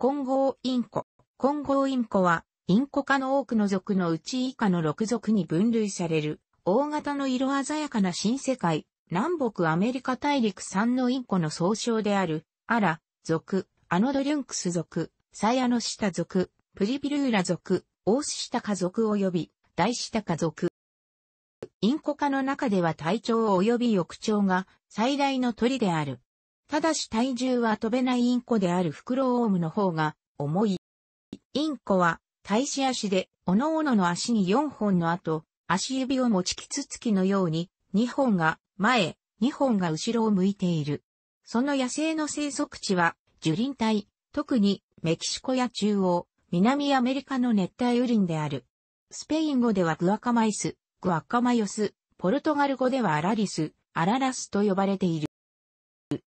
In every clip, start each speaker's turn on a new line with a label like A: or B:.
A: 混合インコ。混合インコは、インコ科の多くの属のうち以下の6属に分類される、大型の色鮮やかな新世界、南北アメリカ大陸産のインコの総称である、アラ、属、アノドリュンクス属、サアノシタ属、プリピルーラ属、オースシタカ属及び、大シタ家属。インコ科の中では体長及び翼長が最大の鳥である。ただし体重は飛べないインコであるフクロオウムの方が重い。インコは大使足で、おのおのの足に4本の後、足指を持ちきつつきのように、2本が前、2本が後ろを向いている。その野生の生息地は、樹林帯、特にメキシコや中央、南アメリカの熱帯雨林である。スペイン語ではグアカマイス、グアカマヨス、ポルトガル語ではアラリス、アララスと呼ばれている。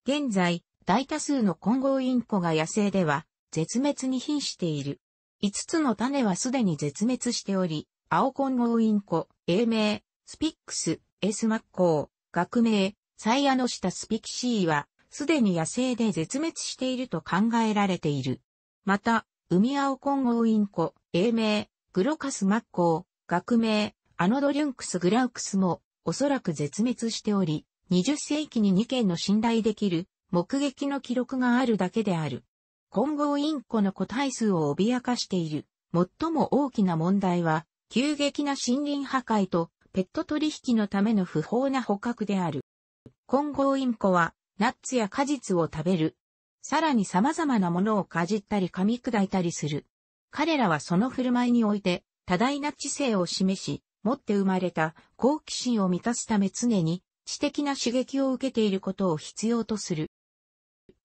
A: 現在、大多数の混合インコが野生では、絶滅に瀕している。5つの種はすでに絶滅しており、青混合インコ、英名、スピックス、エスマッコウ、学名、サイアノシタスピキシーは、すでに野生で絶滅していると考えられている。また、海青混合インコ、英名、グロカスマッコウ、学名、アノドリュンクスグラウクスも、おそらく絶滅しており、20世紀に2件の信頼できる目撃の記録があるだけである。混合インコの個体数を脅かしている最も大きな問題は、急激な森林破壊とペット取引のための不法な捕獲である。混合インコはナッツや果実を食べる。さらに様々なものをかじったり噛み砕いたりする。彼らはその振る舞いにおいて多大な知性を示し、持って生まれた好奇心を満たすため常に知的な刺激を受けていることを必要とする。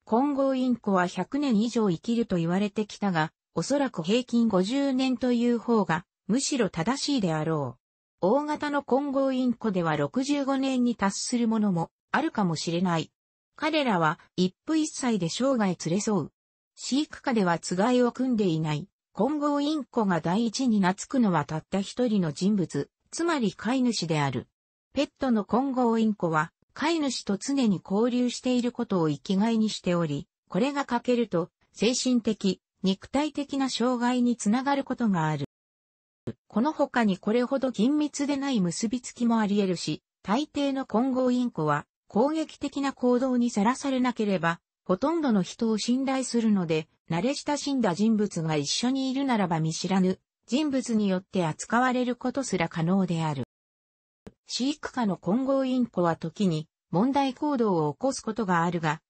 A: 混合インコは100年以上生きると言われてきたが、おそらく平均50年という方が、むしろ正しいであろう。大型の混合インコでは65年に達するものもあるかもしれない。彼らは一夫一妻で生涯連れ添う。飼育下ではつがいを組んでいない。混合インコが第一に懐くのはたった一人の人物、つまり飼い主である。ペットの混合インコは、飼い主と常に交流していることを生きがいにしており、これが欠けると、精神的、肉体的な障害につながることがある。この他にこれほど緊密でない結びつきもあり得るし、大抵の混合インコは、攻撃的な行動にさらされなければ、ほとんどの人を信頼するので、慣れ親しんだ人物が一緒にいるならば見知らぬ人物によって扱われることすら可能である。飼育下の混合インコは時に問題行動を起こすことがあるが、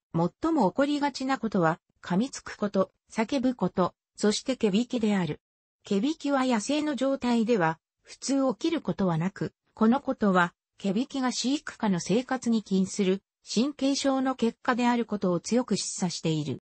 A: 最も起こりがちなことは、噛みつくこと、叫ぶこと、そして毛引きである。毛引きは野生の状態では、普通起きることはなく、このことは、毛引きが飼育下の生活に禁する神経症の結果であることを強く示唆している。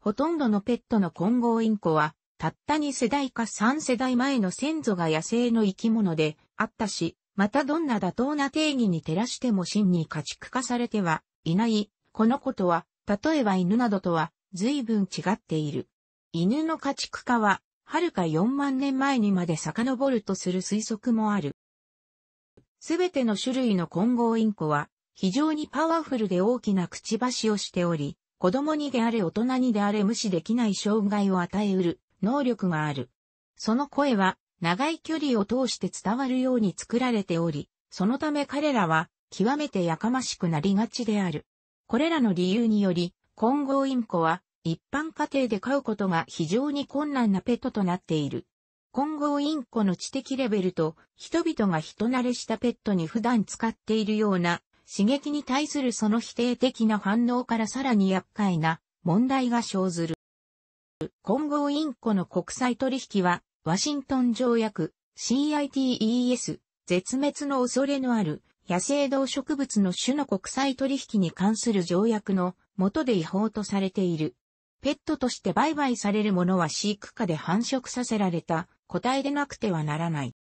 A: ほとんどのペットの混合インコは、たった2世代か3世代前の先祖が野生の生き物であったし、またどんな妥当な定義に照らしても真に家畜化されてはいない。このことは、例えば犬などとは随分違っている。犬の家畜化は、はるか4万年前にまで遡るとする推測もある。すべての種類の混合インコは、非常にパワフルで大きなくちばしをしており、子供にであれ大人にであれ無視できない障害を与えうる能力がある。その声は長い距離を通して伝わるように作られており、そのため彼らは極めてやかましくなりがちである。これらの理由により、混合インコは一般家庭で飼うことが非常に困難なペットとなっている。混合インコの知的レベルと人々が人慣れしたペットに普段使っているような刺激に対するその否定的な反応からさらに厄介な問題が生ずる。混合インコの国際取引はワシントン条約、CITES、絶滅の恐れのある野生動植物の種の国際取引に関する条約の元で違法とされている。ペットとして売買されるものは飼育下で繁殖させられた個体でなくてはならない。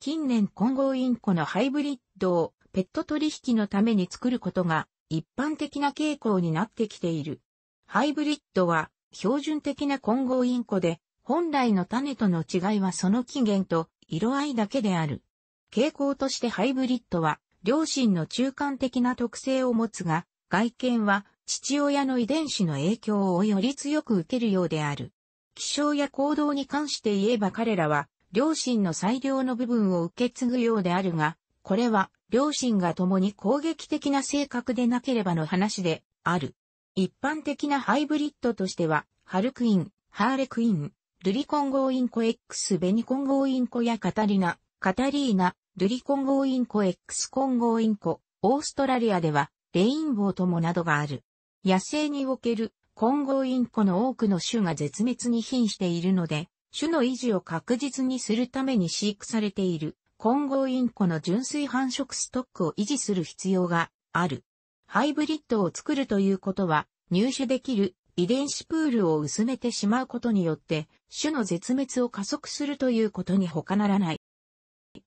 A: 近年混合インコのハイブリッドをペット取引のために作ることが一般的な傾向になってきている。ハイブリッドは標準的な混合インコで本来の種との違いはその起源と色合いだけである。傾向としてハイブリッドは、両親の中間的な特性を持つが、外見は父親の遺伝子の影響をより強く受けるようである。気象や行動に関して言えば彼らは、両親の最良の部分を受け継ぐようであるが、これは両親が共に攻撃的な性格でなければの話である。一般的なハイブリッドとしては、ハルクイン、ハーレクイン、ルリコンゴインコ X ベニコンゴインコやカタリナ、カタリーナ、ルリコンゴインコ X コンゴインコ、オーストラリアでは、レインボーともなどがある。野生におけるコンゴインコの多くの種が絶滅に瀕しているので、種の維持を確実にするために飼育されている、コンゴインコの純粋繁殖ストックを維持する必要がある。ハイブリッドを作るということは、入手できる遺伝子プールを薄めてしまうことによって、種の絶滅を加速するということに他ならない。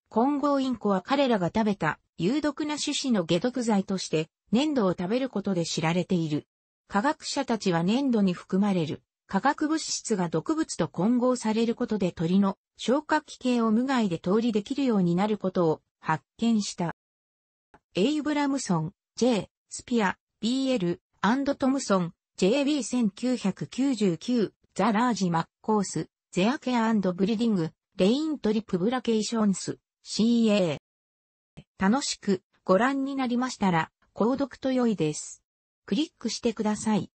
A: 混合インコは彼らが食べた有毒な種子の解毒剤として粘土を食べることで知られている。科学者たちは粘土に含まれる化学物質が毒物と混合されることで鳥の消化器系を無害で通りできるようになることを発見した。エイブラムソン、J、スピア、BL、アンド・トムソン、JB1999、ザ・ラージ・マッコース、ゼアケアブリディング、レイントリップブラケーションス、CA。楽しくご覧になりましたら、購読と良いです。クリックしてください。